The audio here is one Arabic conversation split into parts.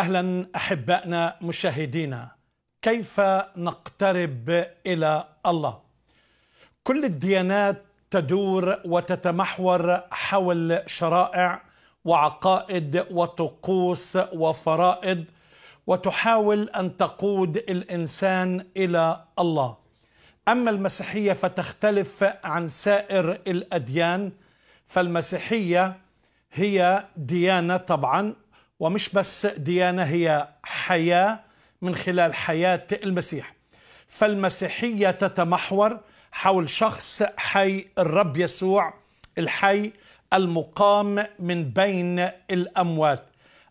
اهلا احبائنا مشاهدينا كيف نقترب الى الله كل الديانات تدور وتتمحور حول شرائع وعقائد وطقوس وفرائض وتحاول ان تقود الانسان الى الله اما المسيحيه فتختلف عن سائر الاديان فالمسيحيه هي ديانه طبعا ومش بس ديانة هي حياة من خلال حياة المسيح فالمسيحية تتمحور حول شخص حي الرب يسوع الحي المقام من بين الأموات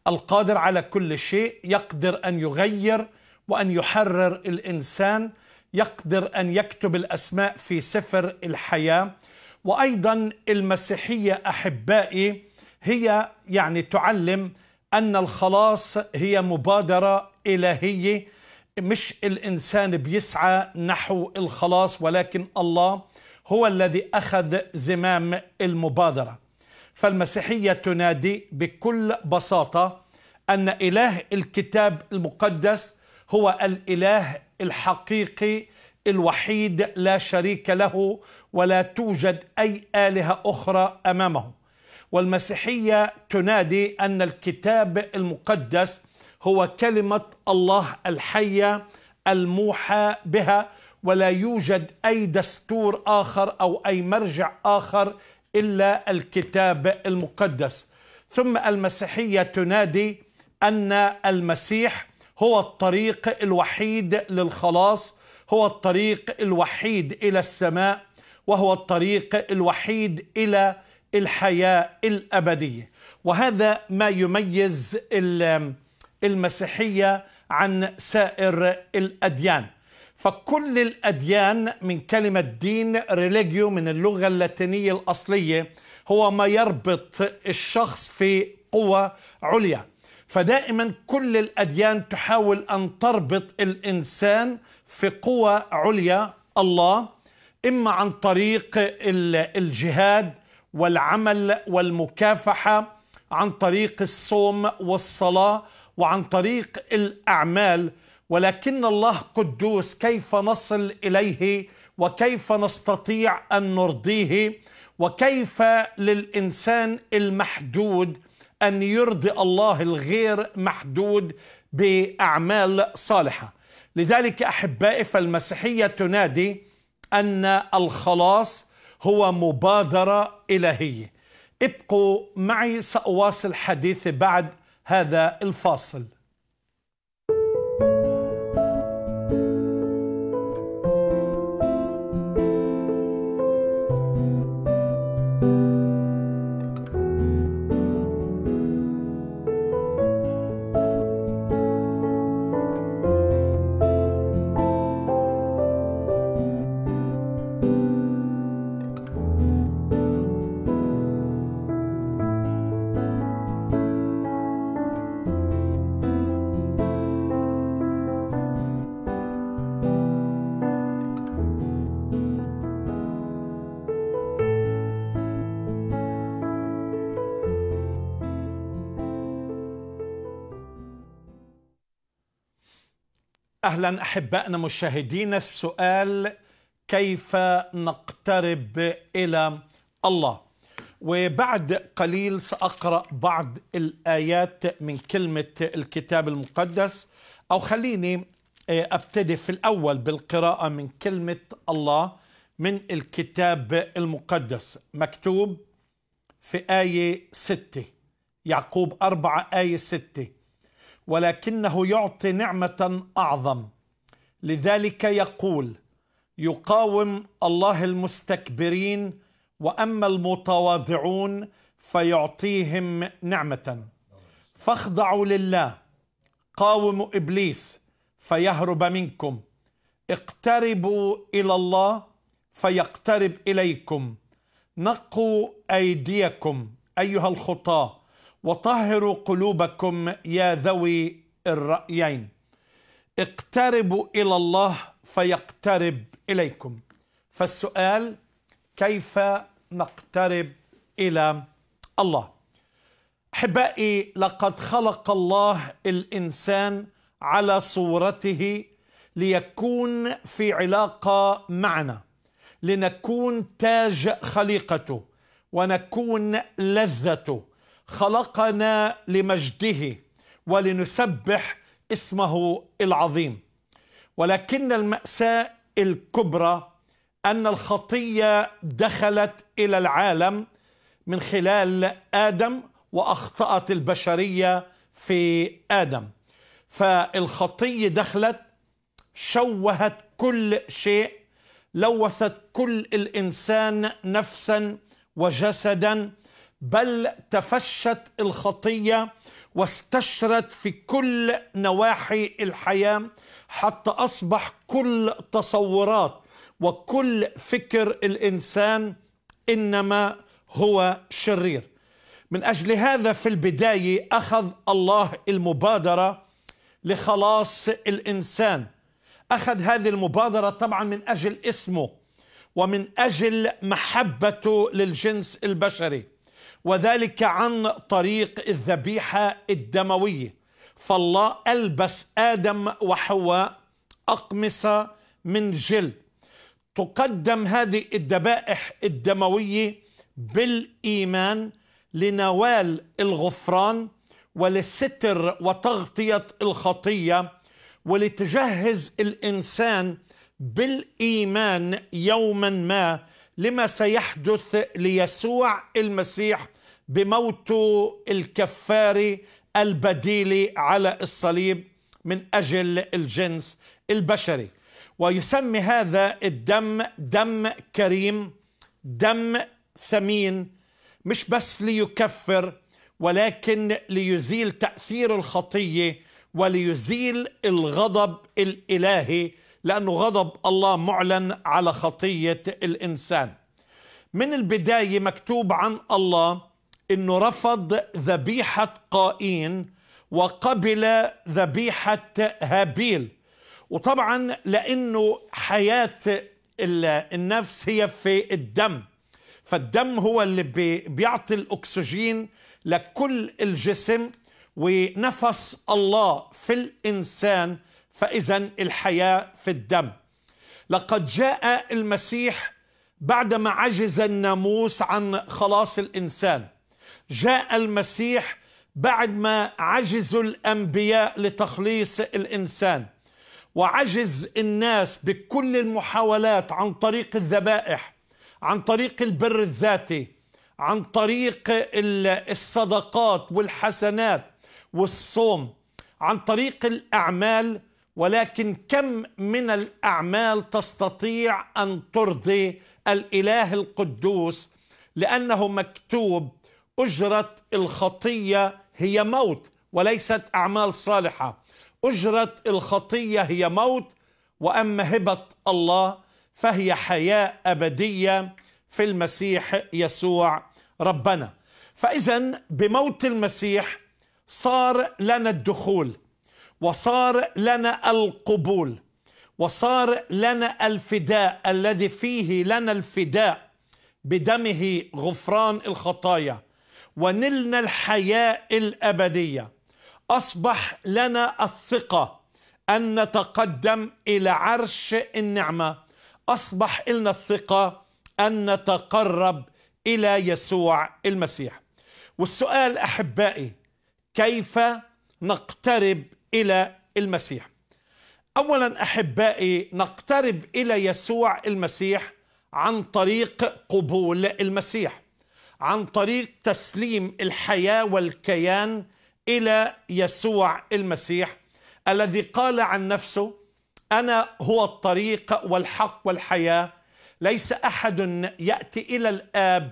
القادر على كل شيء يقدر أن يغير وأن يحرر الإنسان يقدر أن يكتب الأسماء في سفر الحياة وأيضا المسيحية أحبائي هي يعني تعلم أن الخلاص هي مبادرة إلهية مش الإنسان بيسعى نحو الخلاص ولكن الله هو الذي أخذ زمام المبادرة فالمسيحية تنادي بكل بساطة أن إله الكتاب المقدس هو الإله الحقيقي الوحيد لا شريك له ولا توجد أي آلهة أخرى أمامه والمسيحية تنادي أن الكتاب المقدس هو كلمة الله الحية الموحى بها ولا يوجد أي دستور آخر أو أي مرجع آخر إلا الكتاب المقدس ثم المسيحية تنادي أن المسيح هو الطريق الوحيد للخلاص هو الطريق الوحيد إلى السماء وهو الطريق الوحيد إلى الحياه الابديه وهذا ما يميز المسيحيه عن سائر الاديان فكل الاديان من كلمه دين ريليجيو من اللغه اللاتينيه الاصليه هو ما يربط الشخص في قوه عليا فدائما كل الاديان تحاول ان تربط الانسان في قوه عليا الله اما عن طريق الجهاد والعمل والمكافحه عن طريق الصوم والصلاه وعن طريق الاعمال ولكن الله قدوس كيف نصل اليه وكيف نستطيع ان نرضيه وكيف للانسان المحدود ان يرضي الله الغير محدود باعمال صالحه لذلك احبائي فالمسيحيه تنادي ان الخلاص هو مبادرة إلهية ابقوا معي سأواصل حديثي بعد هذا الفاصل أهلا أحبائنا مشاهدينا السؤال كيف نقترب إلى الله وبعد قليل سأقرأ بعض الآيات من كلمة الكتاب المقدس أو خليني آه، أبتدي في الأول بالقراءة من كلمة الله من الكتاب المقدس مكتوب في آية 6 يعقوب 4 آية 6 ولكنه يعطي نعمة أعظم لذلك يقول يقاوم الله المستكبرين وأما المتواضعون فيعطيهم نعمة فاخضعوا لله قاوموا إبليس فيهرب منكم اقتربوا إلى الله فيقترب إليكم نقوا أيديكم أيها الخطاة وطهروا قلوبكم يا ذوي الرأيين اقتربوا إلى الله فيقترب إليكم فالسؤال كيف نقترب إلى الله احبائي لقد خلق الله الانسان على صورته ليكون في علاقه معنا لنكون تاج خليقته ونكون لذته خلقنا لمجده ولنسبح اسمه العظيم ولكن المأساة الكبرى أن الخطية دخلت إلى العالم من خلال آدم وأخطأت البشرية في آدم فالخطية دخلت شوهت كل شيء لوثت كل الإنسان نفسا وجسدا بل تفشت الخطيه واستشرت في كل نواحي الحياه حتى اصبح كل تصورات وكل فكر الانسان انما هو شرير من اجل هذا في البدايه اخذ الله المبادره لخلاص الانسان اخذ هذه المبادره طبعا من اجل اسمه ومن اجل محبته للجنس البشري وذلك عن طريق الذبيحة الدموية فالله ألبس آدم وحواء أقمصة من جلد تقدم هذه الذبائح الدموية بالإيمان لنوال الغفران ولستر وتغطية الخطية ولتجهز الإنسان بالإيمان يوما ما لما سيحدث ليسوع المسيح بموت الكفار البديل على الصليب من أجل الجنس البشري ويسمي هذا الدم دم كريم دم ثمين مش بس ليكفر ولكن ليزيل تأثير الخطية وليزيل الغضب الإلهي لأنه غضب الله معلن على خطية الإنسان من البداية مكتوب عن الله انه رفض ذبيحه قائين وقبل ذبيحه هابيل وطبعا لانه حياه النفس هي في الدم فالدم هو اللي بيعطي الاكسجين لكل الجسم ونفس الله في الانسان فاذا الحياه في الدم لقد جاء المسيح بعدما عجز الناموس عن خلاص الانسان جاء المسيح بعد ما عجز الانبياء لتخليص الانسان وعجز الناس بكل المحاولات عن طريق الذبائح عن طريق البر الذاتي عن طريق الصدقات والحسنات والصوم عن طريق الاعمال ولكن كم من الاعمال تستطيع ان ترضي الاله القدوس لانه مكتوب أجرة الخطية هي موت وليست أعمال صالحة أجرة الخطية هي موت وأما هبة الله فهي حياة أبدية في المسيح يسوع ربنا فإذا بموت المسيح صار لنا الدخول وصار لنا القبول وصار لنا الفداء الذي فيه لنا الفداء بدمه غفران الخطايا ونلنا الحياة الأبدية أصبح لنا الثقة أن نتقدم إلى عرش النعمة أصبح لنا الثقة أن نتقرب إلى يسوع المسيح والسؤال أحبائي كيف نقترب إلى المسيح أولا أحبائي نقترب إلى يسوع المسيح عن طريق قبول المسيح عن طريق تسليم الحياه والكيان الى يسوع المسيح الذي قال عن نفسه انا هو الطريق والحق والحياه ليس احد ياتي الى الاب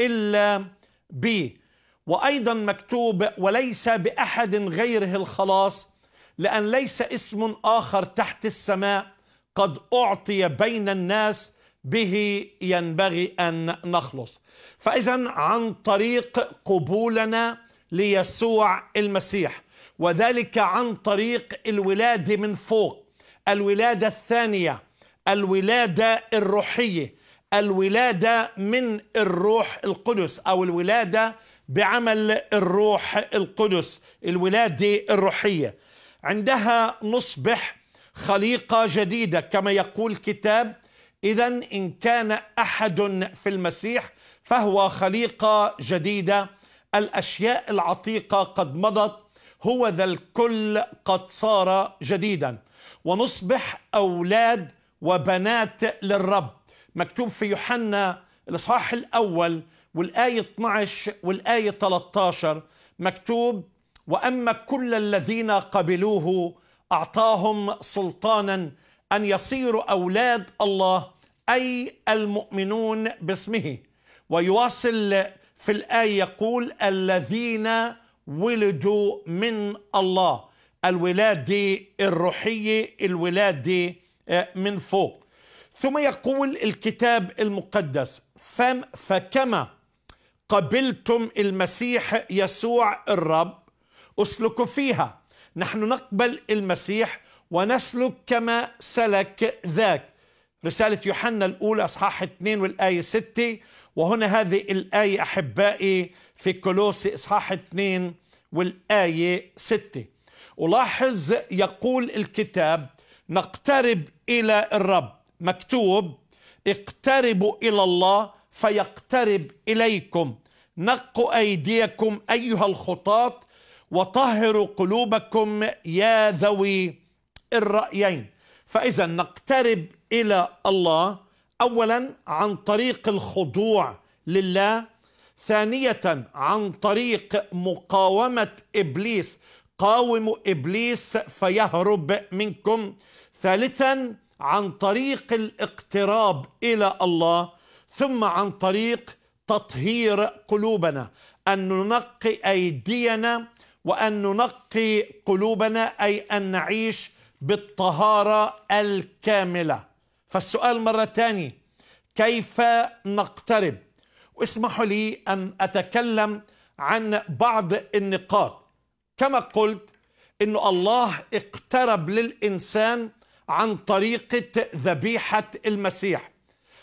الا بي وايضا مكتوب وليس باحد غيره الخلاص لان ليس اسم اخر تحت السماء قد اعطي بين الناس به ينبغي ان نخلص فاذا عن طريق قبولنا ليسوع المسيح وذلك عن طريق الولاده من فوق الولاده الثانيه الولاده الروحيه الولاده من الروح القدس او الولاده بعمل الروح القدس الولاده الروحيه عندها نصبح خليقه جديده كما يقول كتاب إذا إن كان أحد في المسيح فهو خليقة جديدة الأشياء العتيقة قد مضت هو ذا الكل قد صار جديدا ونصبح أولاد وبنات للرب مكتوب في يوحنا الإصحاح الأول والآية 12 والآية 13 مكتوب وأما كل الذين قبلوه أعطاهم سلطانا أن يصيروا أولاد الله أي المؤمنون باسمه ويواصل في الآية يقول الذين ولدوا من الله الولادة الروحية الولادة آه، من فوق ثم يقول الكتاب المقدس فكما قبلتم المسيح يسوع الرب اسلكوا فيها نحن نقبل المسيح ونسلك كما سلك ذاك رسالة يوحنا الأولى أصحاح 2 والآية 6 وهنا هذه الآية أحبائي في كولوسي إصحاح 2 والآية 6 ألاحظ يقول الكتاب نقترب إلى الرب مكتوب اقتربوا إلى الله فيقترب إليكم نقوا أيديكم أيها الخطاة وطهروا قلوبكم يا ذوي الرأيين فإذا نقترب إلى الله أولا عن طريق الخضوع لله ثانية عن طريق مقاومة إبليس قاوموا إبليس فيهرب منكم ثالثا عن طريق الاقتراب إلى الله ثم عن طريق تطهير قلوبنا أن ننقي أيدينا وأن ننقي قلوبنا أي أن نعيش بالطهارة الكاملة فالسؤال مرة ثانيه كيف نقترب واسمحوا لي أن أتكلم عن بعض النقاط كما قلت أن الله اقترب للإنسان عن طريقة ذبيحة المسيح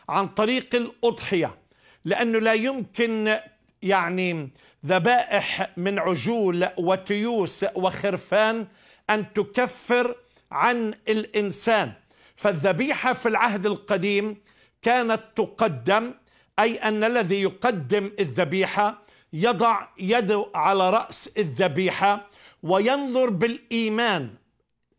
عن طريق الأضحية لأنه لا يمكن يعني ذبائح من عجول وتيوس وخرفان أن تكفر عن الانسان فالذبيحه في العهد القديم كانت تقدم اي ان الذي يقدم الذبيحه يضع يده على راس الذبيحه وينظر بالايمان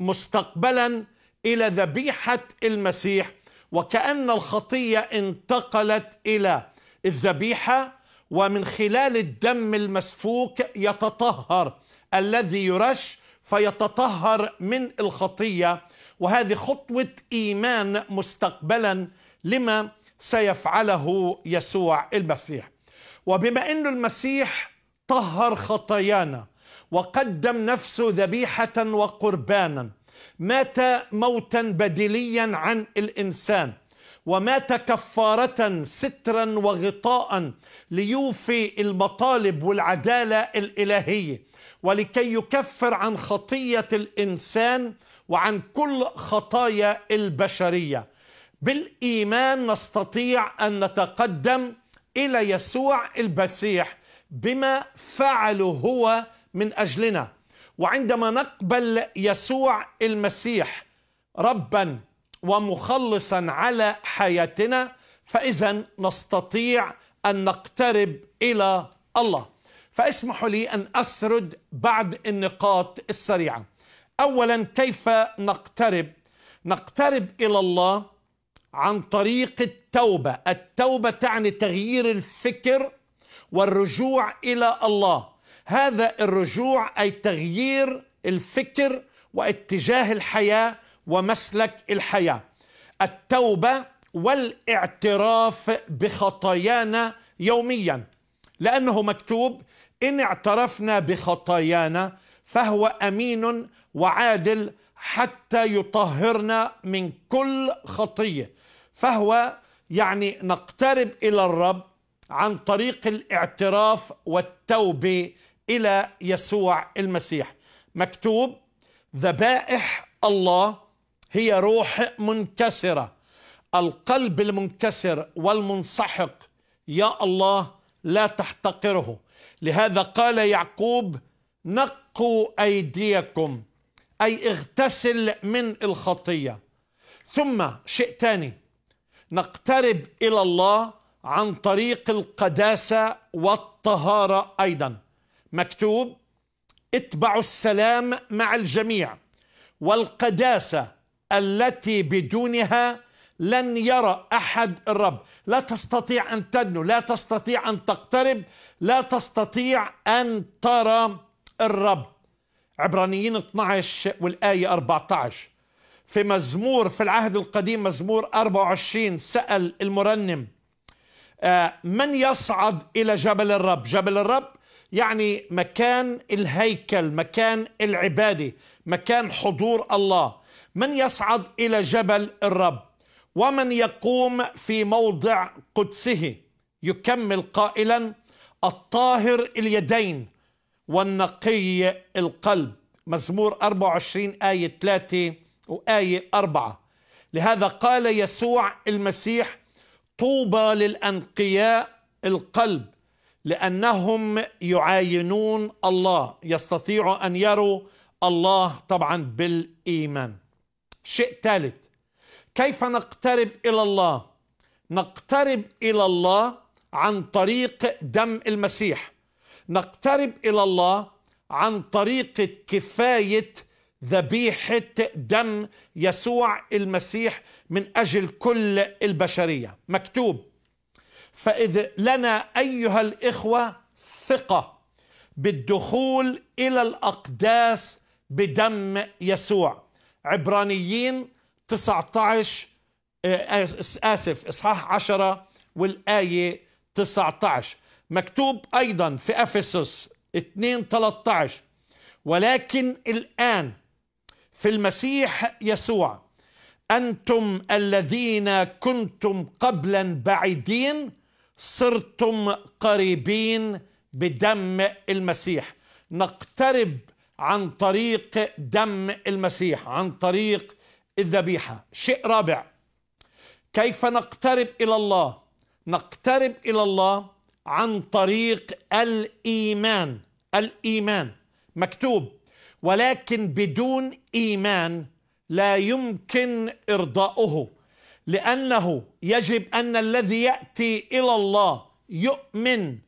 مستقبلا الى ذبيحه المسيح وكان الخطيه انتقلت الى الذبيحه ومن خلال الدم المسفوك يتطهر الذي يرش فيتطهر من الخطيه وهذه خطوه ايمان مستقبلا لما سيفعله يسوع المسيح وبما انه المسيح طهر خطايانا وقدم نفسه ذبيحه وقربانا مات موتا بديليا عن الانسان ومات كفاره سترا وغطاء ليوفي المطالب والعداله الالهيه ولكي يكفر عن خطيه الانسان وعن كل خطايا البشريه بالايمان نستطيع ان نتقدم الى يسوع المسيح بما فعله هو من اجلنا وعندما نقبل يسوع المسيح ربا ومخلصا على حياتنا فاذا نستطيع ان نقترب الى الله فاسمحوا لي أن أسرد بعض النقاط السريعة أولا كيف نقترب نقترب إلى الله عن طريق التوبة التوبة تعني تغيير الفكر والرجوع إلى الله هذا الرجوع أي تغيير الفكر واتجاه الحياة ومسلك الحياة التوبة والاعتراف بخطايانا يوميا لأنه مكتوب إن اعترفنا بخطايانا فهو أمين وعادل حتى يطهرنا من كل خطية فهو يعني نقترب إلى الرب عن طريق الاعتراف والتوبة إلى يسوع المسيح مكتوب ذبائح الله هي روح منكسرة القلب المنكسر والمنسحق يا الله لا تحتقره لهذا قال يعقوب نقوا أيديكم أي اغتسل من الخطية ثم شيء ثاني نقترب إلى الله عن طريق القداسة والطهارة أيضا مكتوب اتبعوا السلام مع الجميع والقداسة التي بدونها لن يرى احد الرب لا تستطيع ان تدنو لا تستطيع ان تقترب لا تستطيع ان ترى الرب عبرانيين 12 والايه 14 في مزمور في العهد القديم مزمور 24 سال المرنم آه، من يصعد الى جبل الرب جبل الرب يعني مكان الهيكل مكان العباده مكان حضور الله من يصعد الى جبل الرب ومن يقوم في موضع قدسه يكمل قائلا الطاهر اليدين والنقي القلب مزمور 24 آية 3 وآية 4 لهذا قال يسوع المسيح طوبى للأنقياء القلب لأنهم يعاينون الله يستطيعوا أن يروا الله طبعا بالإيمان شيء ثالث كيف نقترب الى الله نقترب الى الله عن طريق دم المسيح نقترب الى الله عن طريق كفايه ذبيحه دم يسوع المسيح من اجل كل البشريه مكتوب فاذ لنا ايها الاخوه ثقه بالدخول الى الاقداس بدم يسوع عبرانيين 19 آه، آسف إصحاح 10 والآية 19 مكتوب أيضا في أفسس 2 13 ولكن الآن في المسيح يسوع أنتم الذين كنتم قبلا بعيدين صرتم قريبين بدم المسيح نقترب عن طريق دم المسيح عن طريق الذبيحة شيء رابع كيف نقترب إلى الله نقترب إلى الله عن طريق الإيمان الإيمان مكتوب ولكن بدون إيمان لا يمكن إرضاؤه لأنه يجب أن الذي يأتي إلى الله يؤمن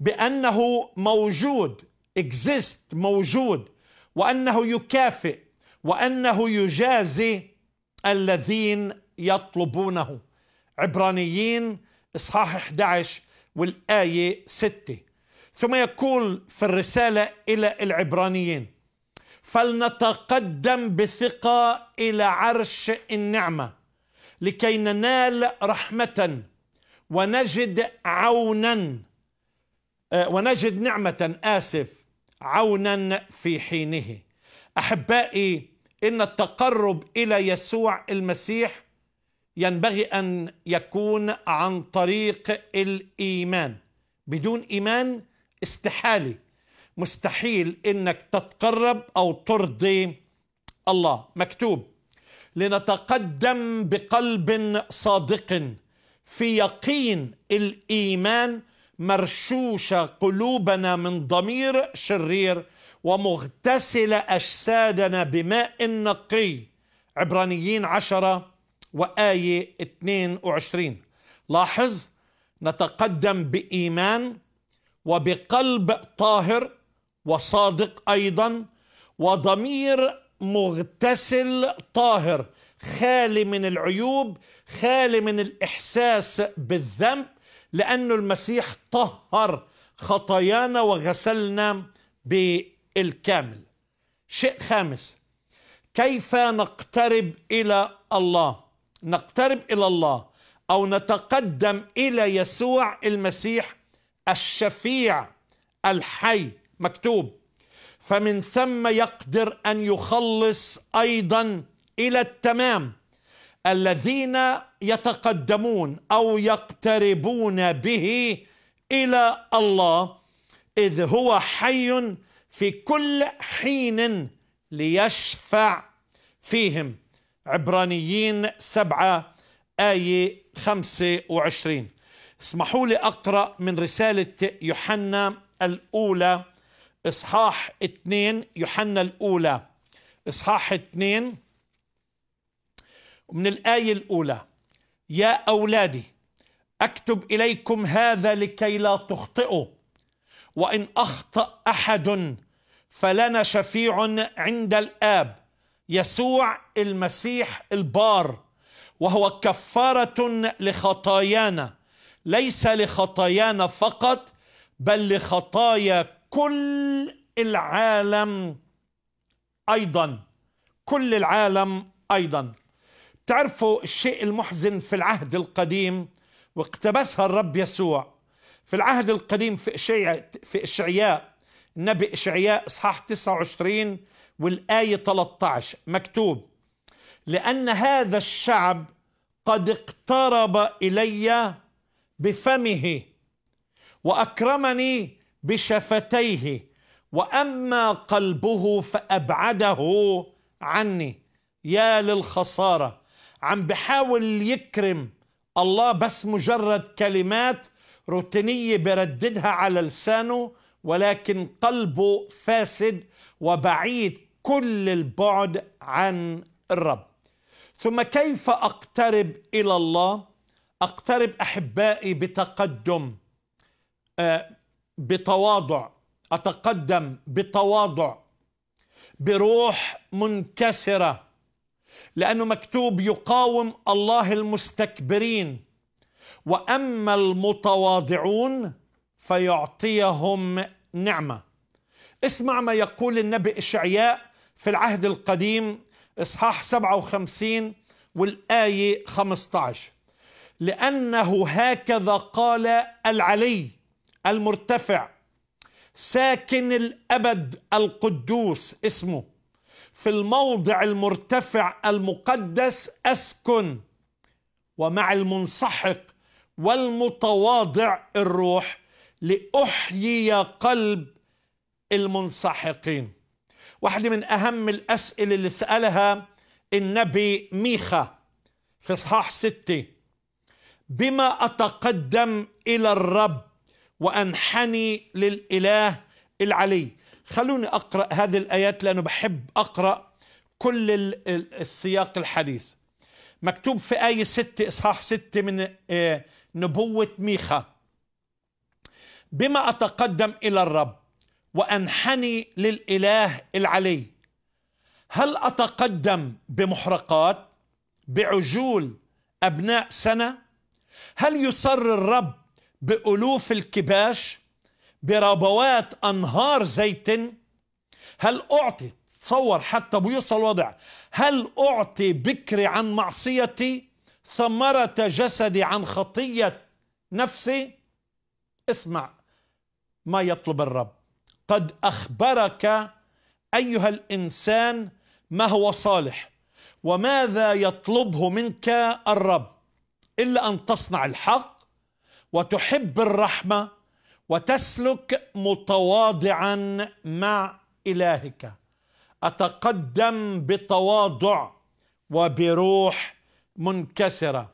بأنه موجود exist موجود وأنه يكافئ وأنه يجازي الذين يطلبونه عبرانيين إصحاح 11 والآية 6 ثم يقول في الرسالة إلى العبرانيين فلنتقدم بثقة إلى عرش النعمة لكي ننال رحمة ونجد عونا آه، ونجد نعمة آسف عونا في حينه أحبائي ان التقرب الى يسوع المسيح ينبغي ان يكون عن طريق الايمان بدون ايمان استحاله مستحيل انك تتقرب او ترضي الله مكتوب لنتقدم بقلب صادق في يقين الايمان مرشوشه قلوبنا من ضمير شرير ومغتسل أجسادنا بماء نقي عبرانيين عشرة وآية 22 لاحظ نتقدم بإيمان وبقلب طاهر وصادق أيضا وضمير مغتسل طاهر خالي من العيوب خالي من الإحساس بالذنب لأن المسيح طهر خطايانا وغسلنا الكامل شيء خامس كيف نقترب إلى الله نقترب إلى الله أو نتقدم إلى يسوع المسيح الشفيع الحي مكتوب فمن ثم يقدر أن يخلص أيضا إلى التمام الذين يتقدمون أو يقتربون به إلى الله إذ هو حي في كل حين ليشفع فيهم عبرانيين سبعة آية خمسة وعشرين اسمحوا لي أقرأ من رسالة يوحنا الأولى إصحاح اثنين يوحنا الأولى إصحاح اثنين من الآية الأولى يا أولادي أكتب إليكم هذا لكي لا تخطئوا وإن أخطأ أحد فلنا شفيع عند الآب يسوع المسيح البار وهو كفارة لخطايانا ليس لخطايانا فقط بل لخطايا كل العالم أيضا كل العالم أيضا تعرفوا الشيء المحزن في العهد القديم واقتبسها الرب يسوع في العهد القديم في إشعياء, في إشعياء نبي إشعياء إصحاح 29 والآية 13 مكتوب لأن هذا الشعب قد اقترب إلي بفمه وأكرمني بشفتيه وأما قلبه فأبعده عني يا للخسارة عم بحاول يكرم الله بس مجرد كلمات روتينية برددها على لسانه ولكن قلبه فاسد وبعيد كل البعد عن الرب ثم كيف أقترب إلى الله أقترب أحبائي بتقدم آه، بتواضع أتقدم بتواضع بروح منكسره لأنه مكتوب يقاوم الله المستكبرين واما المتواضعون فيعطيهم نعمه اسمع ما يقول النبي اشعياء في العهد القديم اصحاح 57 والايه 15 لانه هكذا قال العلي المرتفع ساكن الابد القدوس اسمه في الموضع المرتفع المقدس اسكن ومع المنسحق والمتواضع الروح لأحيي قلب المنسحقين واحدة من أهم الأسئلة اللي سألها النبي ميخا في إصحاح ستة بما أتقدم إلى الرب وأنحني للإله العلي خلوني أقرأ هذه الآيات لأنه بحب أقرأ كل السياق الحديث مكتوب في آية ستة إصحاح ستة من آه نبوة ميخا بما أتقدم إلى الرب وأنحني للإله العلي هل أتقدم بمحرقات بعجول أبناء سنة هل يسر الرب بألوف الكباش بربوات أنهار زيت هل أعطي تصور حتى بيوصل وضع هل أعطي بكري عن معصيتي ثمرة جسدي عن خطية نفسي اسمع ما يطلب الرب قد أخبرك أيها الإنسان ما هو صالح وماذا يطلبه منك الرب إلا أن تصنع الحق وتحب الرحمة وتسلك متواضعا مع إلهك أتقدم بتواضع وبروح منكسرة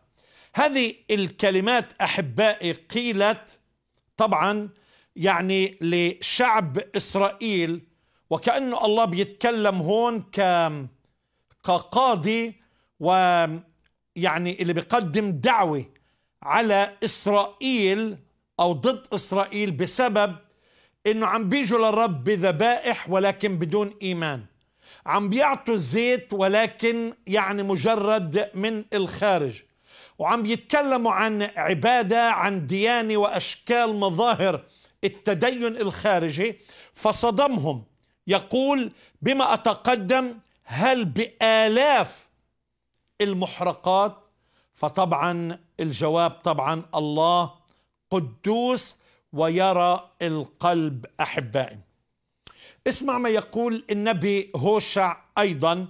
هذه الكلمات أحبائي قيلت طبعا يعني لشعب إسرائيل وكأنه الله بيتكلم هون كقاضي ويعني اللي بيقدم دعوة على إسرائيل أو ضد إسرائيل بسبب أنه عم بيجوا للرب بذبائح ولكن بدون إيمان عم بيعطوا الزيت ولكن يعني مجرد من الخارج وعم بيتكلموا عن عبادة عن ديانة وأشكال مظاهر التدين الخارجي فصدمهم يقول بما أتقدم هل بآلاف المحرقات فطبعا الجواب طبعا الله قدوس ويرى القلب أحبائي اسمع ما يقول النبي هوشع أيضا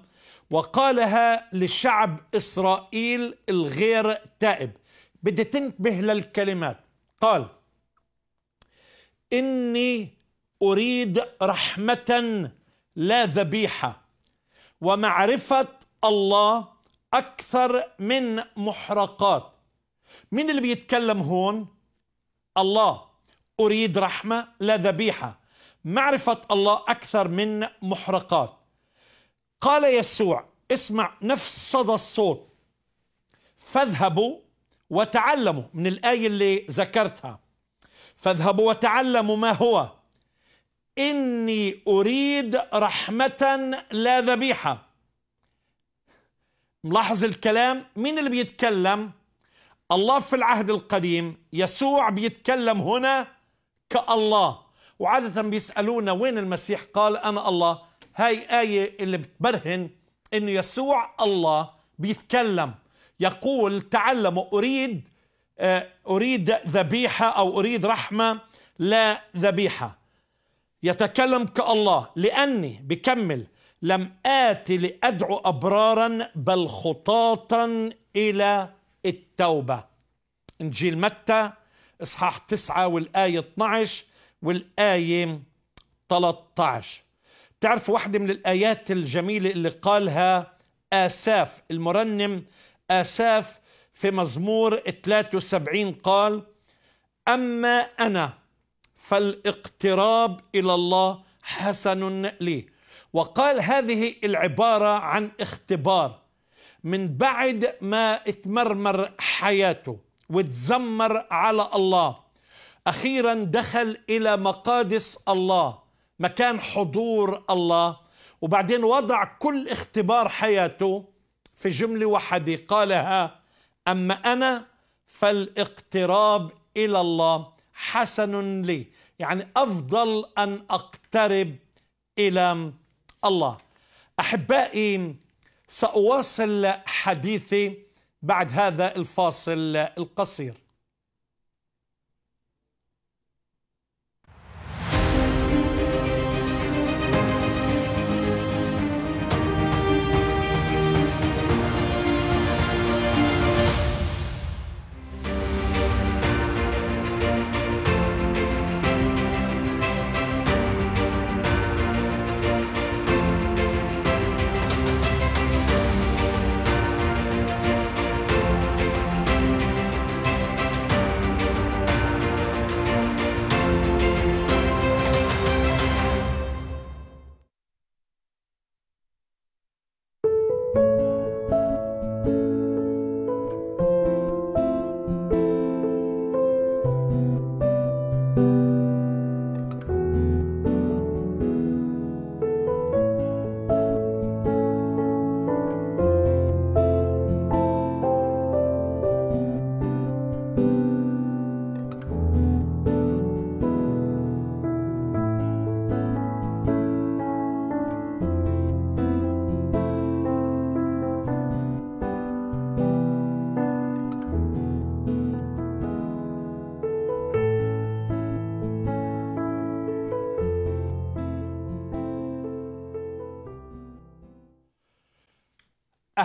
وقالها لشعب إسرائيل الغير تائب بدي تنتبه للكلمات قال إني أريد رحمة لا ذبيحة ومعرفة الله أكثر من محرقات مين اللي بيتكلم هون؟ الله أريد رحمة لا ذبيحة معرفة الله أكثر من محرقات قال يسوع اسمع نفس صدى الصوت فاذهبوا وتعلموا من الآية اللي ذكرتها فاذهبوا وتعلموا ما هو إني أريد رحمة لا ذبيحة ملاحظ الكلام مين اللي بيتكلم الله في العهد القديم يسوع بيتكلم هنا كالله وعادة بيسألونا وين المسيح قال أنا الله هاي آية اللي بتبرهن أنه يسوع الله بيتكلم يقول تعلموا أريد آه، أريد ذبيحة أو أريد رحمة لا ذبيحة يتكلم كالله لأني بكمل لم آتي لأدعو أبرارا بل خطاطا إلى التوبة إنجيل متى إصحاح 9 والآية 12 والآية 13 تعرف واحدة من الآيات الجميلة اللي قالها آساف المرنم آساف في مزمور 73 قال أما أنا فالاقتراب إلى الله حسن لي وقال هذه العبارة عن اختبار من بعد ما اتمرمر حياته وتزمر على الله اخيرا دخل الى مقادس الله مكان حضور الله وبعدين وضع كل اختبار حياته في جمله واحده قالها اما انا فالاقتراب الى الله حسن لي يعني افضل ان اقترب الى الله احبائي ساواصل حديثي بعد هذا الفاصل القصير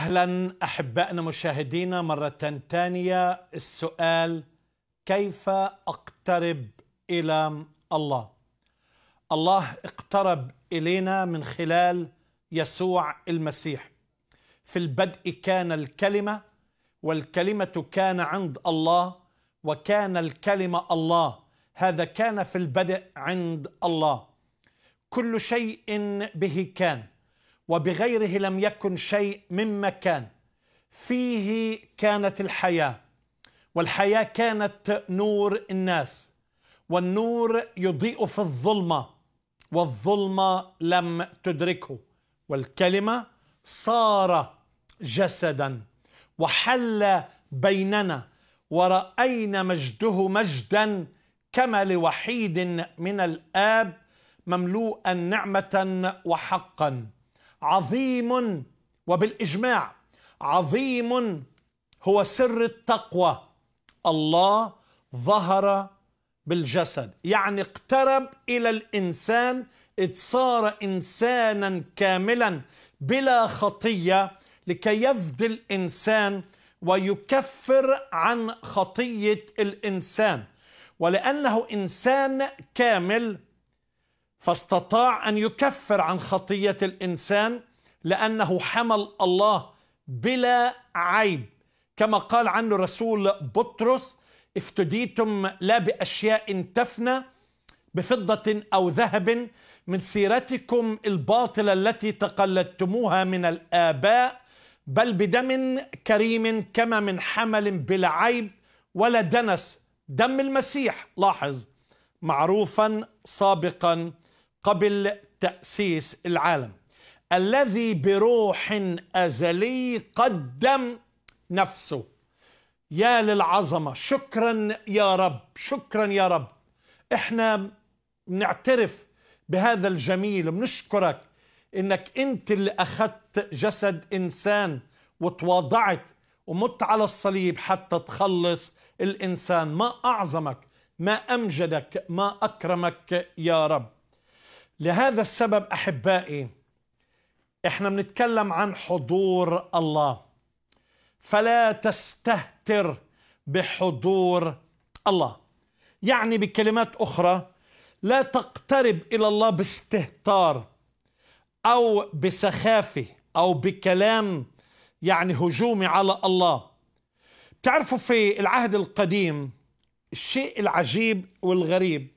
اهلا احبائنا مشاهدينا مره ثانيه السؤال كيف اقترب الى الله الله اقترب الينا من خلال يسوع المسيح في البدء كان الكلمه والكلمه كان عند الله وكان الكلمه الله هذا كان في البدء عند الله كل شيء به كان وبغيره لم يكن شيء مما كان فيه كانت الحياه والحياه كانت نور الناس والنور يضيء في الظلمه والظلمه لم تدركه والكلمه صار جسدا وحل بيننا ورأينا مجده مجدا كما لوحيد من الآب مملوءا نعمة وحقا عظيم وبالاجماع عظيم هو سر التقوى الله ظهر بالجسد يعني اقترب الى الانسان اذ صار انسانا كاملا بلا خطيه لكي يفدي الانسان ويكفر عن خطيه الانسان ولانه انسان كامل فاستطاع ان يكفر عن خطيه الانسان لانه حمل الله بلا عيب كما قال عنه رسول بطرس افتديتم لا باشياء تفنى بفضه او ذهب من سيرتكم الباطله التي تقلدتموها من الاباء بل بدم كريم كما من حمل بلا عيب ولا دنس دم المسيح لاحظ معروفا سابقا قبل تأسيس العالم الذي بروح أزلي قدم نفسه يا للعظمة شكرا يا رب شكرا يا رب احنا بنعترف بهذا الجميل بنشكرك انك انت اللي اخذت جسد انسان وتواضعت ومت على الصليب حتى تخلص الانسان ما اعظمك ما امجدك ما اكرمك يا رب لهذا السبب احبائي احنا بنتكلم عن حضور الله فلا تستهتر بحضور الله يعني بكلمات اخرى لا تقترب الى الله باستهتار او بسخافه او بكلام يعني هجومي على الله تعرفوا في العهد القديم الشيء العجيب والغريب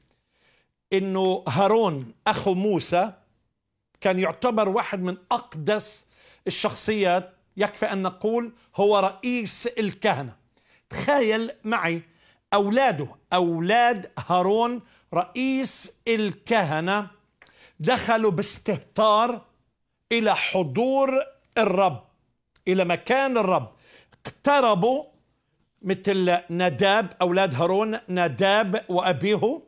انه هارون اخو موسى كان يعتبر واحد من اقدس الشخصيات يكفي ان نقول هو رئيس الكهنه تخيل معي اولاده اولاد هارون رئيس الكهنه دخلوا باستهتار الى حضور الرب الى مكان الرب اقتربوا مثل نداب اولاد هارون نداب وابيه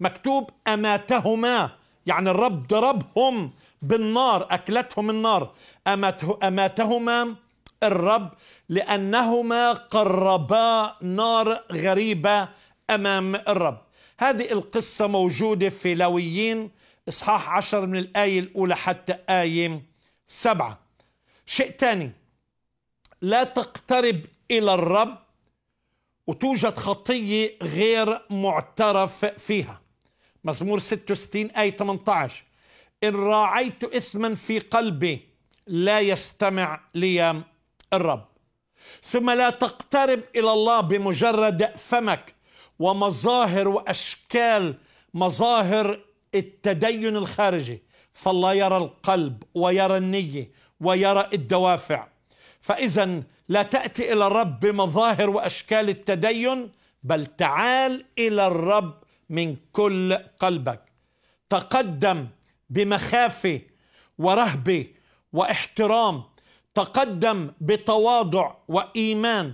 مكتوب أماتهما يعني الرب ضربهم بالنار أكلتهم النار أماته أماتهما الرب لأنهما قربا نار غريبة أمام الرب هذه القصة موجودة في لويين إصحاح عشر من الآية الأولى حتى آية سبعة شيء ثاني لا تقترب إلى الرب وتوجد خطية غير معترف فيها مزمور 66 آية 18 إن راعيت إثما في قلبي لا يستمع لي الرب ثم لا تقترب إلى الله بمجرد فمك ومظاهر وأشكال مظاهر التدين الخارجي فالله يرى القلب ويرى النية ويرى الدوافع فإذا لا تأتي إلى الرب بمظاهر وأشكال التدين بل تعال إلى الرب من كل قلبك تقدم بمخافه ورهبه واحترام تقدم بتواضع وايمان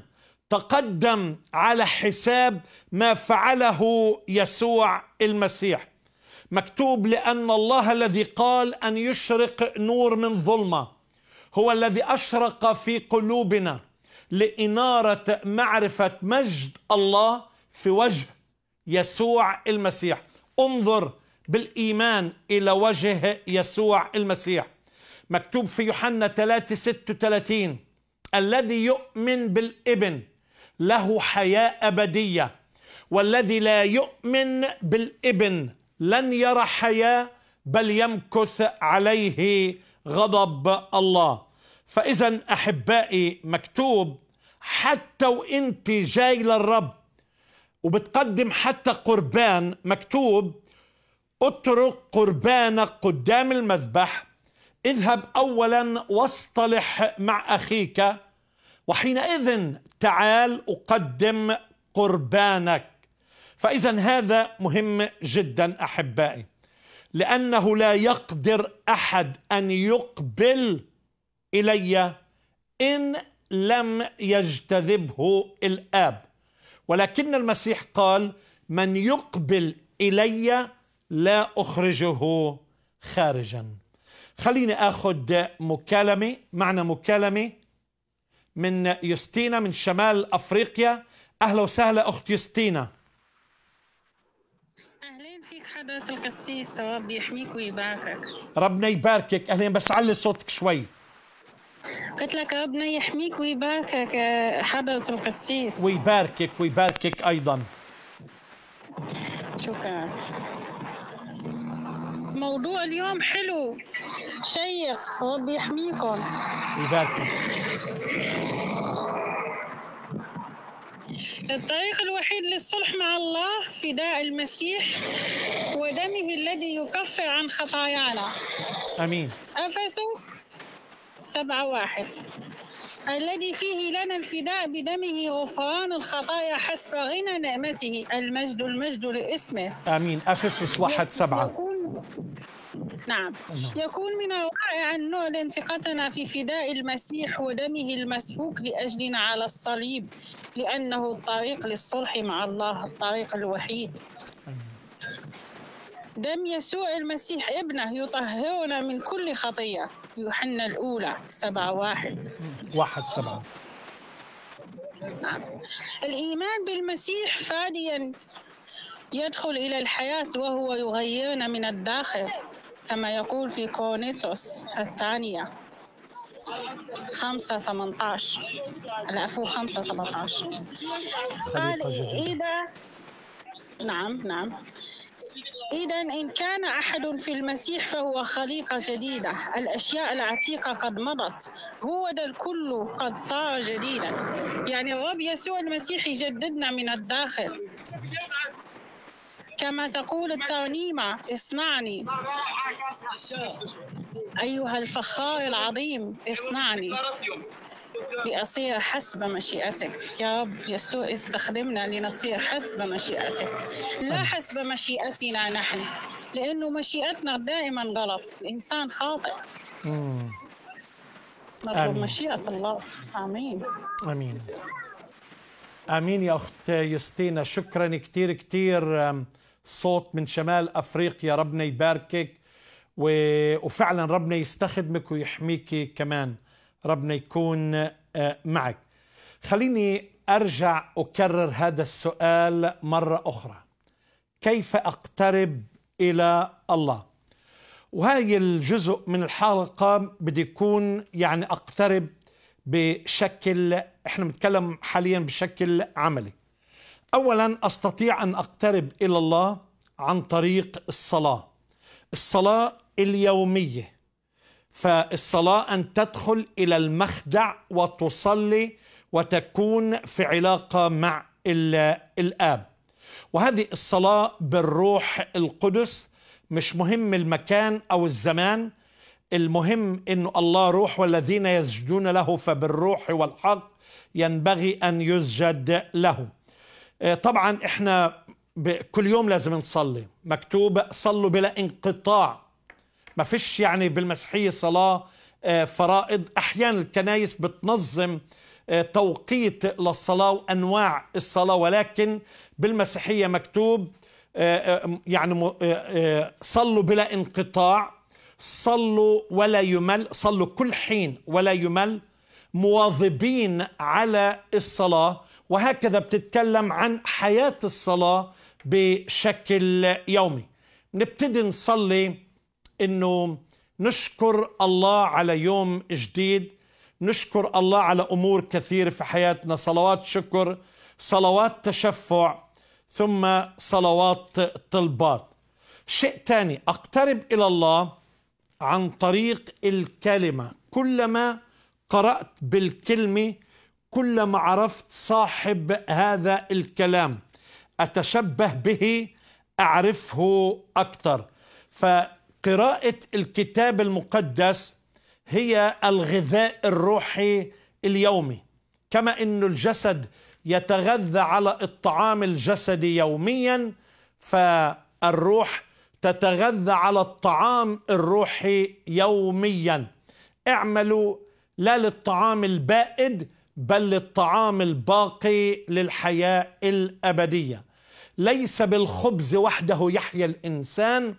تقدم على حساب ما فعله يسوع المسيح مكتوب لان الله الذي قال ان يشرق نور من ظلمه هو الذي اشرق في قلوبنا لاناره معرفه مجد الله في وجه يسوع المسيح انظر بالإيمان إلى وجه يسوع المسيح مكتوب في يوحنا 3 36 الذي يؤمن بالابن له حياة أبدية والذي لا يؤمن بالابن لن يرى حياة بل يمكث عليه غضب الله فإذا أحبائي مكتوب حتى وإنت جاي للرب وبتقدم حتى قربان مكتوب اترك قربانك قدام المذبح اذهب اولا واصطلح مع اخيك وحينئذ تعال اقدم قربانك فاذا هذا مهم جدا احبائي لانه لا يقدر احد ان يقبل الي ان لم يجتذبه الاب ولكن المسيح قال من يقبل الي لا اخرجه خارجا خليني اخذ مكالمه معنا مكالمه من يوستينا من شمال افريقيا اهلا وسهلا اخت يوستينا اهلين فيك حضره القسيس ثواب يحميك ويباركك ربنا يباركك اهلين بس علي صوتك شوي قلت لك ربنا يحميك ويباركك آه، حضرة القسيس ويباركك ويباركك أيضا شكرا موضوع اليوم حلو شيق ربي يحميكم يباركك الطريق الوحيد للصلح مع الله فداء المسيح ودمه الذي يكفر عن خطايانا امين افسس سبعة واحد الذي فيه لنا الفداء بدمه غفران الخطايا حسب غنى نعمته المجد المجد لاسمه آمين أفسس واحد سبعة نعم يكون من الرائع أن نعلن ثقتنا في فداء المسيح ودمه المسفوك لأجلنا على الصليب لأنه الطريق للصلح مع الله الطريق الوحيد دم يسوع المسيح ابنه يطهرنا من كل خطية يوحنا الأولى سبعة واحد واحد سبعة نعم. الإيمان بالمسيح فاديا يدخل إلى الحياة وهو يغيرنا من الداخل كما يقول في كورنيتوس الثانية خمسة ثمنتاش العفو خمسة ثمنتاش قال إذا نعم نعم إذا إن كان أحد في المسيح فهو خليقة جديدة الأشياء العتيقة قد مضت هو ذا الكل قد صار جديدا يعني الرب يسوع المسيح يجددنا من الداخل كما تقول الترنيمة اصنعني أيها الفخار العظيم اصنعني لأصير حسب مشيئتك يا رب يسوع استخدمنا لنصير حسب مشيئتك لا حسب مشيئتنا نحن لأنه مشيئتنا دائما غلط الإنسان خاطئ نطلب مشيئة الله آمين آمين آمين يا أخت يستينا شكرا كثير كثير صوت من شمال أفريقيا ربنا يباركك وفعلا ربنا يستخدمك ويحميك كمان ربنا يكون آه، معك خليني ارجع اكرر هذا السؤال مره اخرى كيف اقترب الى الله وهي الجزء من الحلقه بده يكون يعني اقترب بشكل احنا بنتكلم حاليا بشكل عملي اولا استطيع ان اقترب الى الله عن طريق الصلاه الصلاه اليوميه فالصلاة أن تدخل إلى المخدع وتصلي وتكون في علاقة مع الآب وهذه الصلاة بالروح القدس مش مهم المكان أو الزمان المهم أن الله روح والذين يسجدون له فبالروح والحق ينبغي أن يسجد له آه، طبعا إحنا كل يوم لازم نصلي مكتوب صلوا بلا انقطاع ما فيش يعني بالمسيحية صلاة آه، فرائض أحيانا الكنايس بتنظم آه، توقيت للصلاة وأنواع الصلاة ولكن بالمسيحية مكتوب آه، يعني صلوا بلا انقطاع صلوا ولا يمل صلوا كل حين ولا يمل مواظبين على الصلاة وهكذا بتتكلم عن حياة الصلاة بشكل يومي نبتدي نصلي انه نشكر الله على يوم جديد نشكر الله على امور كثيره في حياتنا صلوات شكر صلوات تشفع ثم صلوات طلبات شيء ثاني اقترب الى الله عن طريق الكلمه كلما قرات بالكلمه كلما عرفت صاحب هذا الكلام اتشبه به اعرفه اكثر ف قراءة الكتاب المقدس هي الغذاء الروحي اليومي كما أن الجسد يتغذى على الطعام الجسدي يوميا فالروح تتغذى على الطعام الروحي يوميا اعملوا لا للطعام البائد بل للطعام الباقي للحياه الابديه ليس بالخبز وحده يحيا الانسان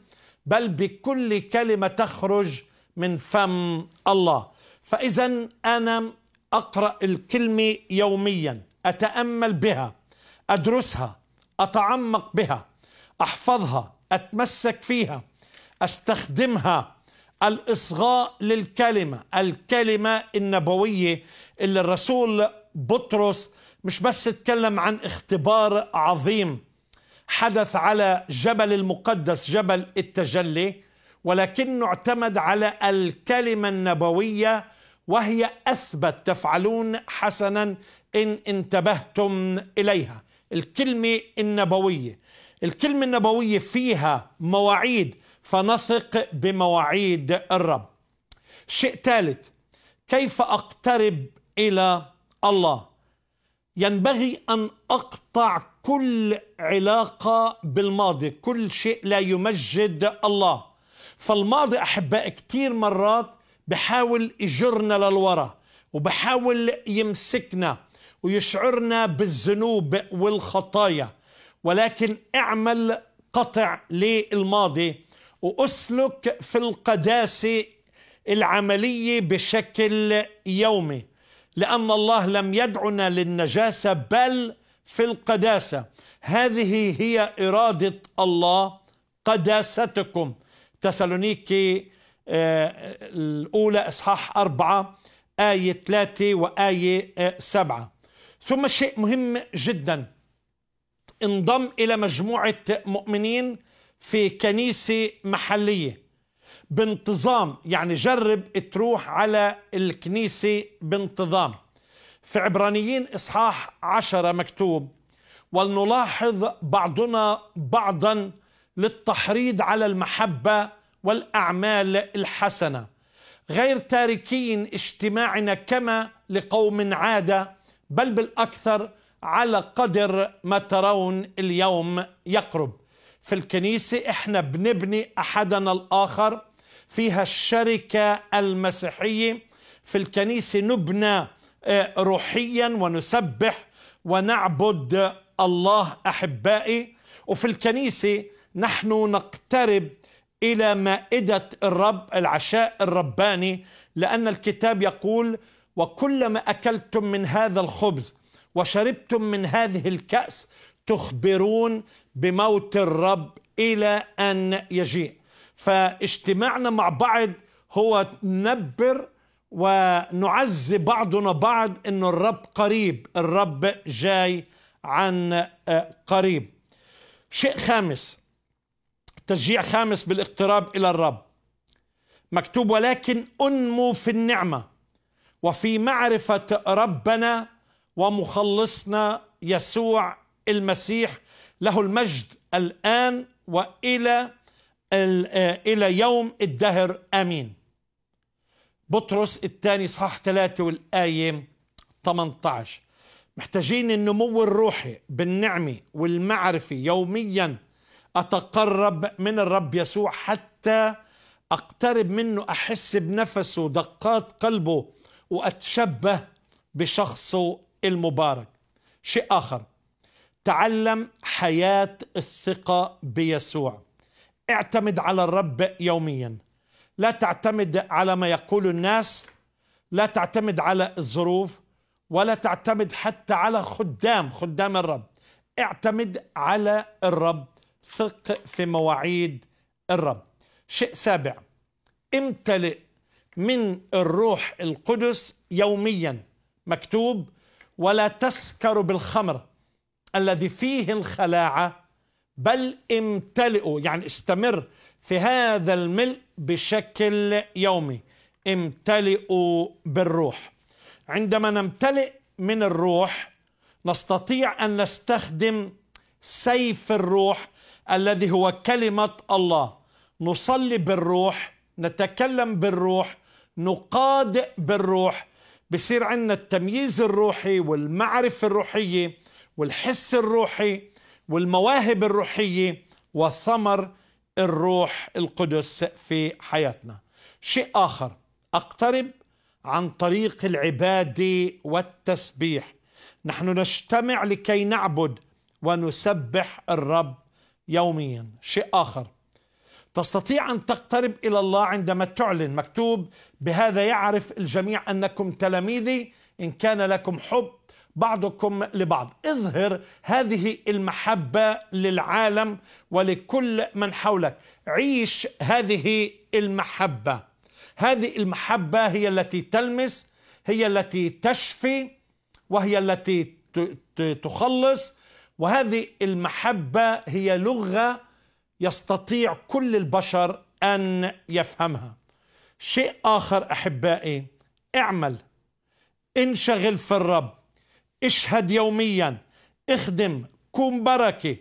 بل بكل كلمه تخرج من فم الله فاذا انا اقرا الكلمه يوميا اتامل بها ادرسها اتعمق بها احفظها اتمسك فيها استخدمها الاصغاء للكلمه الكلمه النبويه اللي الرسول بطرس مش بس تكلم عن اختبار عظيم حدث على جبل المقدس جبل التجلي ولكنه اعتمد على الكلمة النبوية وهي أثبت تفعلون حسنا إن انتبهتم إليها الكلمة النبوية الكلمة النبوية فيها مواعيد فنثق بمواعيد الرب شيء ثالث كيف أقترب إلى الله ينبغي أن أقطع كل علاقة بالماضي كل شيء لا يمجد الله فالماضي أحباء كثير مرات بحاول يجرنا للورا وبحاول يمسكنا ويشعرنا بالذنوب والخطايا ولكن اعمل قطع للماضي واسلك في القداسه العمليه بشكل يومي لان الله لم يدعنا للنجاسه بل في القداسة هذه هي إرادة الله قداستكم تسالونيكي آه، الأولى إصحاح أربعة آية ثلاثة وآية آه، سبعة ثم شيء مهم جدا انضم إلى مجموعة مؤمنين في كنيسة محلية بانتظام يعني جرب تروح على الكنيسة بانتظام في عبرانيين إصحاح عشرة مكتوب ولنلاحظ بعضنا بعضا للتحريض على المحبة والأعمال الحسنة غير تاركين اجتماعنا كما لقوم عادة بل بالأكثر على قدر ما ترون اليوم يقرب في الكنيسة احنا بنبني أحدنا الآخر فيها الشركة المسيحية في الكنيسة نبنى آه، روحيا ونسبح ونعبد الله احبائي وفي الكنيسه نحن نقترب الى مائده الرب العشاء الرباني لان الكتاب يقول وكلما اكلتم من هذا الخبز وشربتم من هذه الكاس تخبرون بموت الرب الى ان يجيء فاجتماعنا مع بعض هو نبر ونعزي بعضنا بعض انه الرب قريب الرب جاي عن آه، قريب شيء خامس تشجيع خامس بالاقتراب الى الرب مكتوب ولكن أنمو في النعمه وفي معرفه ربنا ومخلصنا يسوع المسيح له المجد الان والى آه، الى يوم الدهر امين بطرس الثاني صح ثلاثة والآية 18 محتاجين النمو الروحي بالنعمة والمعرفة يوميا أتقرب من الرب يسوع حتى أقترب منه أحس بنفسه دقات قلبه وأتشبه بشخصه المبارك شيء آخر تعلم حياة الثقة بيسوع اعتمد على الرب يوميا لا تعتمد على ما يقول الناس لا تعتمد على الظروف ولا تعتمد حتى على خدام خدام الرب اعتمد على الرب ثق في مواعيد الرب شيء سابع امتلئ من الروح القدس يوميا مكتوب ولا تسكر بالخمر الذي فيه الخلاعه بل امتلئوا يعني استمر في هذا الملء بشكل يومي امتلئوا بالروح عندما نمتلئ من الروح نستطيع ان نستخدم سيف الروح الذي هو كلمه الله نصلي بالروح نتكلم بالروح نقاد بالروح بصير عندنا التمييز الروحي والمعرفه الروحيه والحس الروحي والمواهب الروحيه والثمر الروح القدس في حياتنا شيء آخر أقترب عن طريق العبادة والتسبيح نحن نجتمع لكي نعبد ونسبح الرب يوميا شيء آخر تستطيع أن تقترب إلى الله عندما تعلن مكتوب بهذا يعرف الجميع أنكم تلاميذي إن كان لكم حب بعضكم لبعض اظهر هذه المحبة للعالم ولكل من حولك عيش هذه المحبة هذه المحبة هي التي تلمس هي التي تشفي وهي التي تخلص وهذه المحبة هي لغة يستطيع كل البشر أن يفهمها شيء آخر أحبائي اعمل انشغل في الرب اشهد يوميا اخدم كون بركة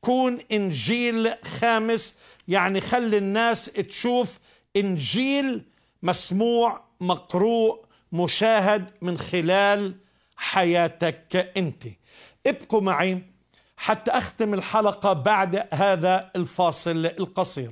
كون إنجيل خامس يعني خلي الناس تشوف إنجيل مسموع مقروء مشاهد من خلال حياتك أنت ابقوا معي حتى أختم الحلقة بعد هذا الفاصل القصير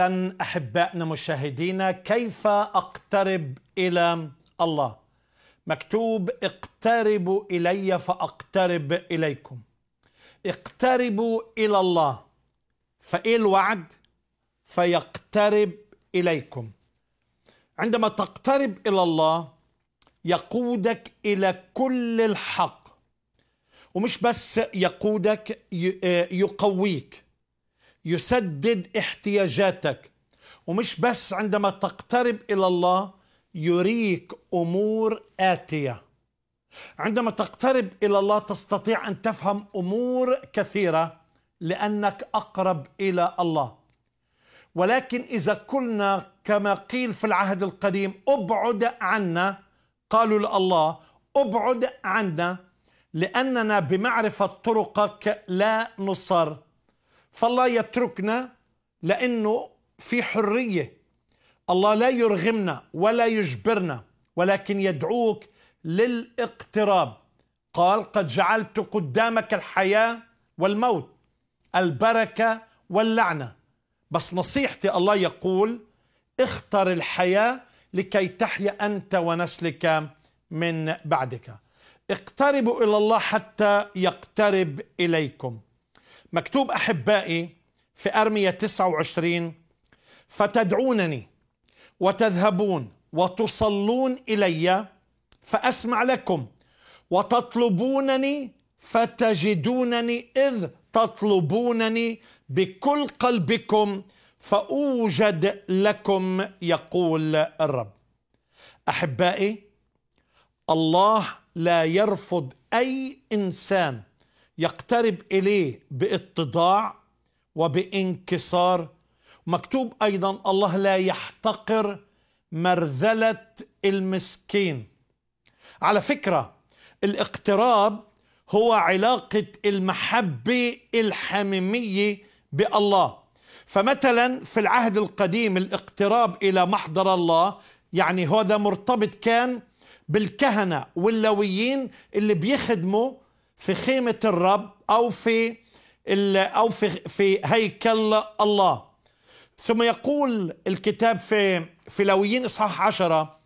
اهلا احبائنا مشاهدينا كيف اقترب الى الله مكتوب اقتربوا الي فاقترب اليكم اقتربوا الى الله فايه الوعد فيقترب اليكم عندما تقترب الى الله يقودك الى كل الحق ومش بس يقودك آه، يقويك يسدد احتياجاتك ومش بس عندما تقترب الى الله يريك امور اتيه عندما تقترب الى الله تستطيع ان تفهم امور كثيره لانك اقرب الى الله ولكن اذا كنا كما قيل في العهد القديم ابعد عنا قالوا لله ابعد عنا لاننا بمعرفه طرقك لا نصر فالله يتركنا لأنه في حرية الله لا يرغمنا ولا يجبرنا ولكن يدعوك للاقتراب قال قد جعلت قدامك الحياة والموت البركة واللعنة بس نصيحتي الله يقول اختر الحياة لكي تحيا أنت ونسلك من بعدك اقتربوا إلى الله حتى يقترب إليكم مكتوب أحبائي في أرمية 29 فتدعونني وتذهبون وتصلون إلي فأسمع لكم وتطلبونني فتجدونني إذ تطلبونني بكل قلبكم فأوجد لكم يقول الرب أحبائي الله لا يرفض أي إنسان يقترب اليه باتضاع وبانكسار مكتوب ايضا الله لا يحتقر مرذله المسكين على فكره الاقتراب هو علاقه المحبه الحميميه بالله فمثلا في العهد القديم الاقتراب الى محضر الله يعني هذا مرتبط كان بالكهنه واللويين اللي بيخدموا في خيمة الرب أو في أو في في هيكل الله ثم يقول الكتاب في في لويين إصحاح عشرة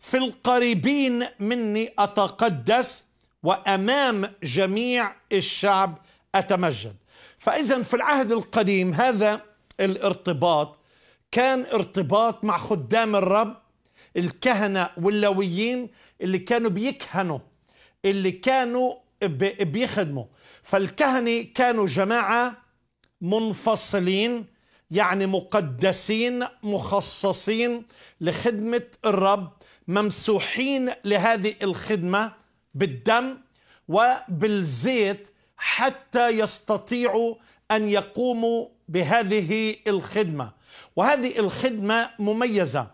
في القريبين مني أتقدس وأمام جميع الشعب أتمجد فإذا في العهد القديم هذا الارتباط كان ارتباط مع خدام الرب الكهنة واللويين اللي كانوا بيكهنوا اللي كانوا بيخدموا فالكهنة كانوا جماعة منفصلين يعني مقدسين مخصصين لخدمة الرب ممسوحين لهذه الخدمة بالدم وبالزيت حتى يستطيعوا أن يقوموا بهذه الخدمة وهذه الخدمة مميزة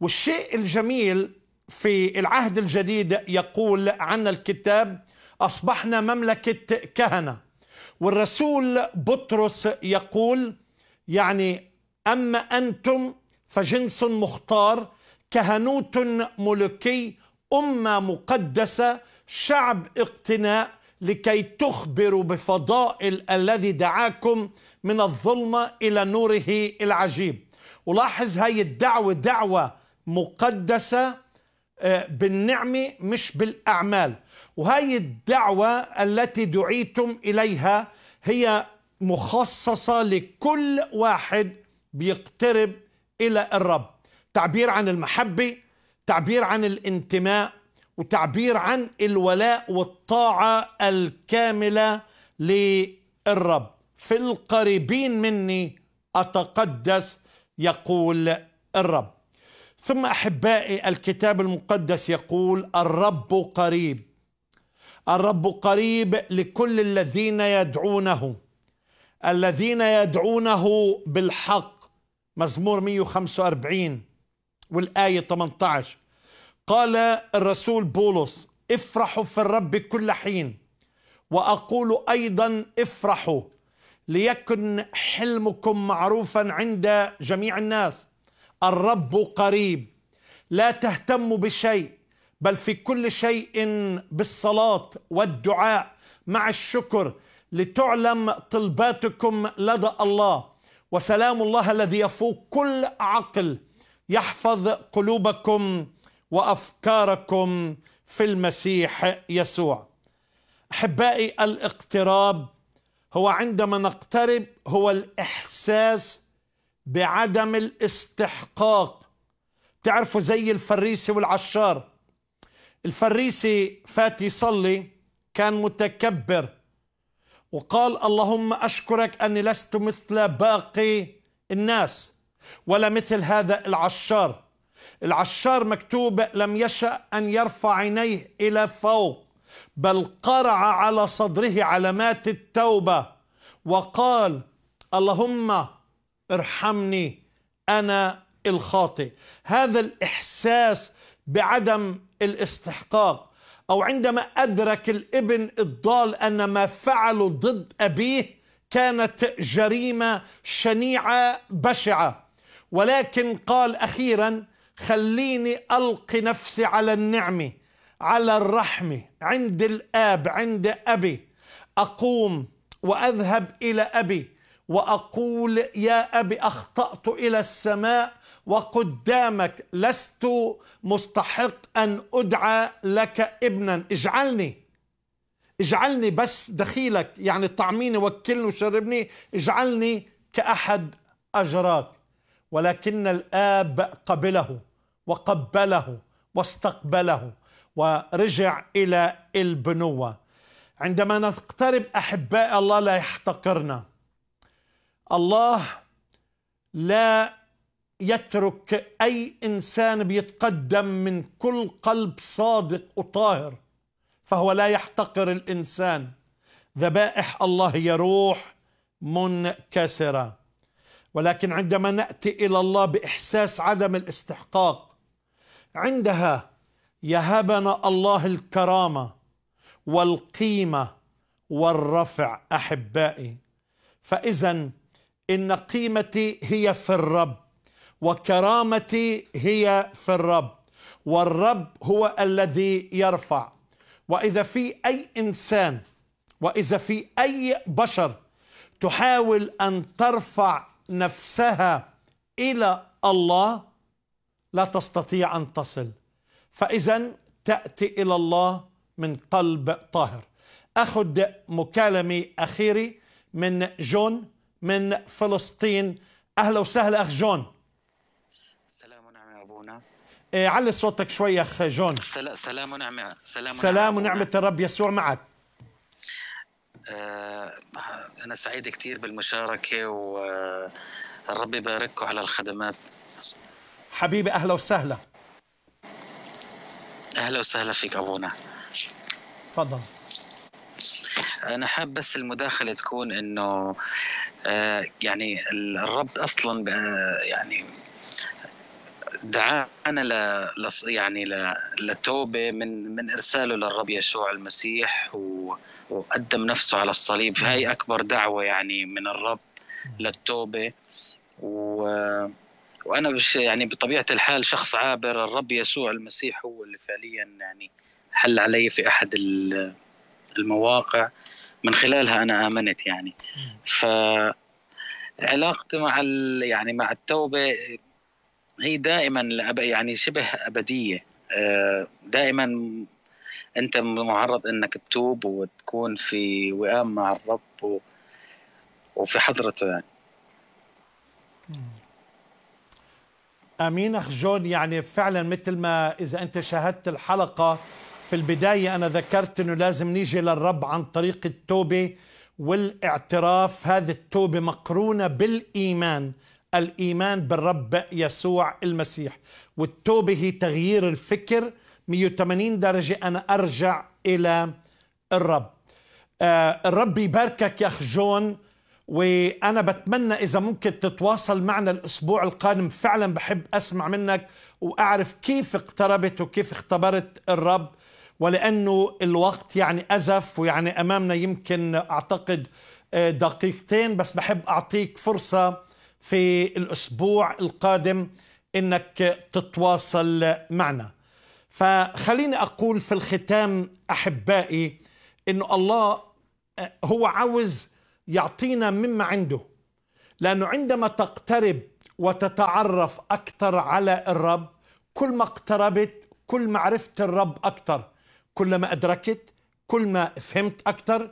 والشيء الجميل في العهد الجديد يقول عن الكتاب أصبحنا مملكة كهنة والرسول بطرس يقول يعني أما أنتم فجنس مختار كهنوت ملكي أمة مقدسة شعب اقتناء لكي تخبروا بفضائل الذي دعاكم من الظلمة إلى نوره العجيب ولاحظ هاي الدعوة دعوة مقدسة آه، بالنعمة مش بالأعمال وهي الدعوة التي دعيتم إليها هي مخصصة لكل واحد بيقترب إلى الرب تعبير عن المحبة تعبير عن الانتماء وتعبير عن الولاء والطاعة الكاملة للرب في القريبين مني أتقدس يقول الرب ثم أحبائي الكتاب المقدس يقول الرب قريب الرب قريب لكل الذين يدعونه الذين يدعونه بالحق مزمور 145 والآية 18 قال الرسول بولس افرحوا في الرب كل حين وأقول أيضا افرحوا ليكن حلمكم معروفا عند جميع الناس الرب قريب لا تهتموا بشيء بل في كل شيء بالصلاه والدعاء مع الشكر لتعلم طلباتكم لدى الله وسلام الله الذي يفوق كل عقل يحفظ قلوبكم وافكاركم في المسيح يسوع احبائي الاقتراب هو عندما نقترب هو الاحساس بعدم الاستحقاق تعرفوا زي الفريسي والعشار الفريسي فات يصلي كان متكبر وقال اللهم أشكرك أني لست مثل باقي الناس ولا مثل هذا العشار العشار مكتوب لم يشأ أن يرفع عينيه إلى فوق بل قرع على صدره علامات التوبة وقال اللهم ارحمني أنا الخاطئ هذا الإحساس بعدم الاستحقاق أو عندما أدرك الابن الضال أن ما فعله ضد أبيه كانت جريمة شنيعة بشعة ولكن قال أخيرا خليني ألقي نفسي على النعمة على الرحمة عند الآب عند أبي أقوم وأذهب إلى أبي وأقول يا أبي أخطأت إلى السماء وقدامك لست مستحق أن أدعى لك ابنا اجعلني اجعلني بس دخيلك يعني طعميني وكلني وشربني اجعلني كأحد أجراك ولكن الآب قبله وقبله واستقبله ورجع إلى البنوة عندما نقترب أحباء الله لا يحتقرنا الله لا يترك أي إنسان بيتقدم من كل قلب صادق وطاهر فهو لا يحتقر الإنسان ذبائح الله هي روح منكسرة ولكن عندما نأتي إلى الله بإحساس عدم الاستحقاق عندها يهبنا الله الكرامة والقيمة والرفع أحبائي فإذا إن قيمتي هي في الرب وكرامتي هي في الرب والرب هو الذي يرفع واذا في اي انسان واذا في اي بشر تحاول ان ترفع نفسها الى الله لا تستطيع ان تصل فاذا تاتي الى الله من قلب طاهر اخذ مكالمه اخيري من جون من فلسطين اهلا وسهلا اخ جون إيه، علي صوتك شوي اخ جون سلام ونعمه سلام, سلام ونعمه الرب يسوع معك آه، أنا سعيد كثير بالمشاركة والرب يبارككم على الخدمات حبيبي أهلا وسهلا أهلا وسهلا فيك أبونا تفضل أنا حاب بس المداخلة تكون إنه آه، يعني الرب أصلا يعني دعانا ل... ل... يعني ل... لتوبه من من ارساله للرب يسوع المسيح و... وقدم نفسه على الصليب هاي اكبر دعوه يعني من الرب للتوبه و... وانا بش يعني بطبيعه الحال شخص عابر الرب يسوع المسيح هو اللي فعليا يعني حل علي في احد المواقع من خلالها انا امنت يعني ف علاقتي مع يعني مع التوبه هي دائما يعني شبه ابديه آه، دائما انت معرض انك تتوب وتكون في وئام مع الرب وفي حضرته يعني امين اخ جون يعني فعلا مثل ما اذا انت شاهدت الحلقه في البدايه انا ذكرت انه لازم نيجي للرب عن طريق التوبه والاعتراف هذه التوبه مقرونه بالايمان الايمان بالرب يسوع المسيح والتوبه هي تغيير الفكر 180 درجه انا ارجع الى الرب آه الرب يباركك يا اخ جون وانا بتمنى اذا ممكن تتواصل معنا الاسبوع القادم فعلا بحب اسمع منك واعرف كيف اقتربت وكيف اختبرت الرب ولانه الوقت يعني ازف ويعني امامنا يمكن اعتقد آه، دقيقتين بس بحب اعطيك فرصه في الأسبوع القادم أنك تتواصل معنا فخليني أقول في الختام أحبائي أنه الله آه، هو عاوز يعطينا مما عنده لأنه عندما تقترب وتتعرف أكثر على الرب كل ما اقتربت كل ما عرفت الرب أكثر كل ما أدركت كل ما فهمت أكثر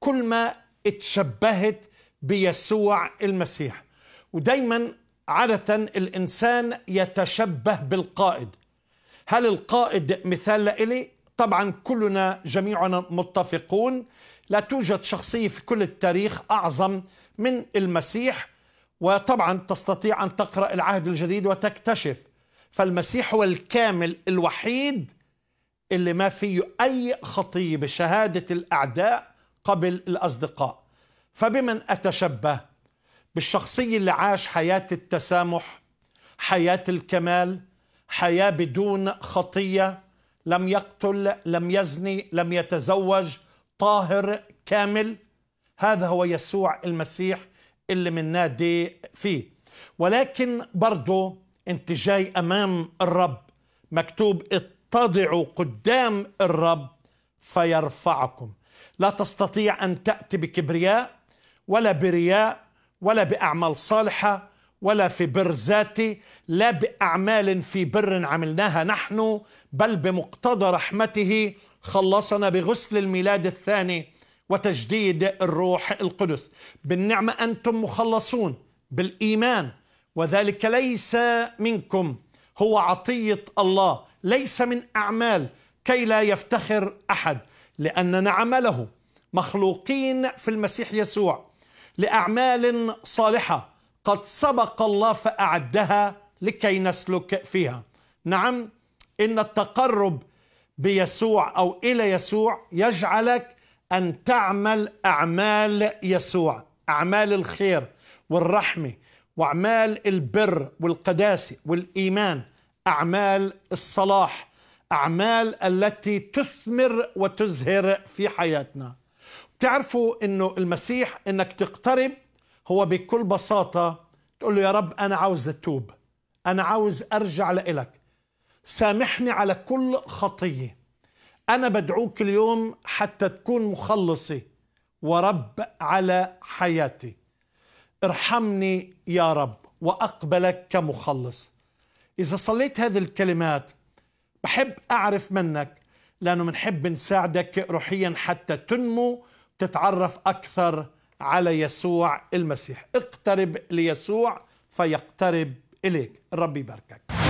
كل ما اتشبهت بيسوع المسيح ودايما عادة الإنسان يتشبه بالقائد هل القائد مثال لإلي؟ طبعا كلنا جميعنا متفقون لا توجد شخصية في كل التاريخ أعظم من المسيح وطبعا تستطيع أن تقرأ العهد الجديد وتكتشف فالمسيح هو الكامل الوحيد اللي ما فيه أي خطية بشهادة الأعداء قبل الأصدقاء فبمن أتشبه بالشخصية اللي عاش حياة التسامح حياة الكمال حياة بدون خطية لم يقتل لم يزني لم يتزوج طاهر كامل هذا هو يسوع المسيح اللي من نادي فيه ولكن برضه انت جاي امام الرب مكتوب اتضعوا قدام الرب فيرفعكم لا تستطيع ان تاتي بكبرياء ولا برياء ولا بأعمال صالحة ولا في بر ذاتي لا بأعمال في بر عملناها نحن بل بمقتضى رحمته خلصنا بغسل الميلاد الثاني وتجديد الروح القدس بالنعمة أنتم مخلصون بالإيمان وذلك ليس منكم هو عطية الله ليس من أعمال كي لا يفتخر أحد لأننا عمله مخلوقين في المسيح يسوع لأعمال صالحة قد سبق الله فأعدها لكي نسلك فيها نعم إن التقرب بيسوع أو إلى يسوع يجعلك أن تعمل أعمال يسوع أعمال الخير والرحمة وأعمال البر والقداسة والإيمان أعمال الصلاح أعمال التي تثمر وتزهر في حياتنا تعرفوا انه المسيح انك تقترب هو بكل بساطه تقول له يا رب انا عاوز اتوب انا عاوز ارجع لإلك سامحني على كل خطيه انا بدعوك اليوم حتى تكون مخلصي ورب على حياتي ارحمني يا رب واقبلك كمخلص اذا صليت هذه الكلمات بحب اعرف منك لانه بنحب نساعدك روحيا حتى تنمو تتعرف اكثر على يسوع المسيح اقترب ليسوع فيقترب اليك الرب يباركك